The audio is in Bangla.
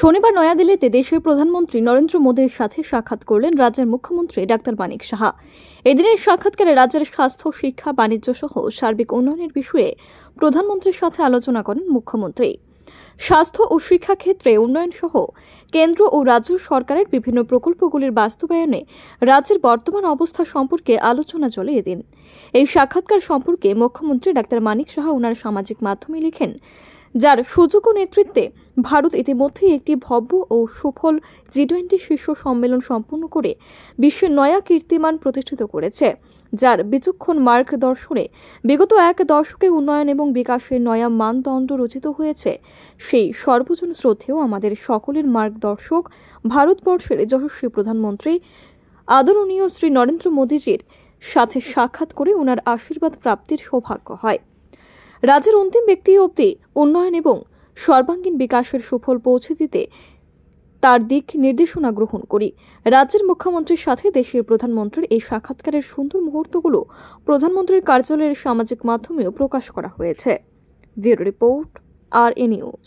শনিবার নয়াদিল্লিতে দেশের প্রধানমন্ত্রী নরেন্দ্র মোদীর সাথে সাক্ষাৎ করলেন রাজ্যের মুখ্যমন্ত্রী ডাক্তার মানিক সাহা এদিনের সাক্ষাৎকারে রাজ্যের স্বাস্থ্য শিক্ষা বাণিজ্য সহ সার্বিক উন্নয়নের বিষয়ে প্রধানমন্ত্রীর সাথে আলোচনা করেন মুখ্যমন্ত্রী স্বাস্থ্য ও শিক্ষা ক্ষেত্রে উন্নয়ন সহ কেন্দ্র ও রাজ্য সরকারের বিভিন্ন প্রকল্পগুলির বাস্তবায়নে রাজ্যের বর্তমান অবস্থা সম্পর্কে আলোচনা চলে এদিন এই সাক্ষাৎকার সম্পর্কে মুখ্যমন্ত্রী ডাক্তার মানিক সাহা ওনার সামাজিক মাধ্যমে লিখেন যার সুযোগ্য নেতৃত্বে ভারত ইতিমধ্যেই একটি ভব্য ও সুফল জি টোয়েন্টি শীর্ষ সম্মেলন সম্পন্ন করে বিশ্বের নয়া কীর্তিমান প্রতিষ্ঠিত করেছে যার বিচক্ষণ মার্গ দর্শনে বিগত এক দশকে উন্নয়ন এবং বিকাশের নয়া মানদণ্ড রচিত হয়েছে সেই সর্বজন শ্রদ্ধেও আমাদের সকলের মার্গদর্শক ভারতবর্ষের যশস্বী প্রধানমন্ত্রী আদরণীয় শ্রী নরেন্দ্র মোদীজির সাথে সাক্ষাৎ করে ওনার আশীর্বাদ প্রাপ্তির সৌভাগ্য হয় রাজ্যের অন্তিম ব্যক্তি অবধি উন্নয়ন এবং সর্বাঙ্গীন বিকাশের সুফল পৌঁছে দিতে তার দিক নির্দেশনা গ্রহণ করি রাজ্যের মুখ্যমন্ত্রীর সাথে দেশের প্রধানমন্ত্রীর এই সাক্ষাৎকারের সুন্দর মুহূর্তগুলো প্রধানমন্ত্রীর কার্যালয়ের সামাজিক মাধ্যমেও প্রকাশ করা হয়েছে রিপোর্ট আর এ নিউজ